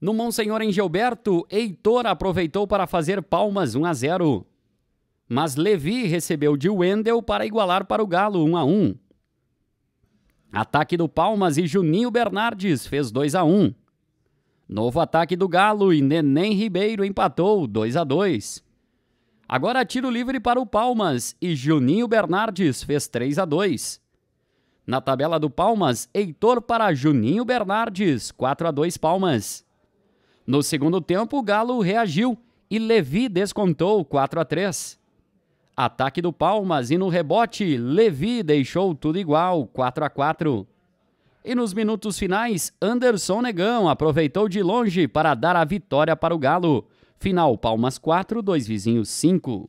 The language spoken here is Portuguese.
No Monsenhor Gilberto, Heitor aproveitou para fazer palmas 1 a 0. Mas Levi recebeu de Wendel para igualar para o Galo 1 a 1. Ataque do Palmas e Juninho Bernardes fez 2 a 1. Novo ataque do Galo e Neném Ribeiro empatou 2 a 2. Agora tiro livre para o Palmas e Juninho Bernardes fez 3 a 2. Na tabela do Palmas, Heitor para Juninho Bernardes, 4 a 2 Palmas. No segundo tempo, o Galo reagiu e Levi descontou 4 a 3. Ataque do Palmas e no rebote, Levi deixou tudo igual, 4 a 4. E nos minutos finais, Anderson Negão aproveitou de longe para dar a vitória para o Galo. Final Palmas 4, dois vizinhos 5.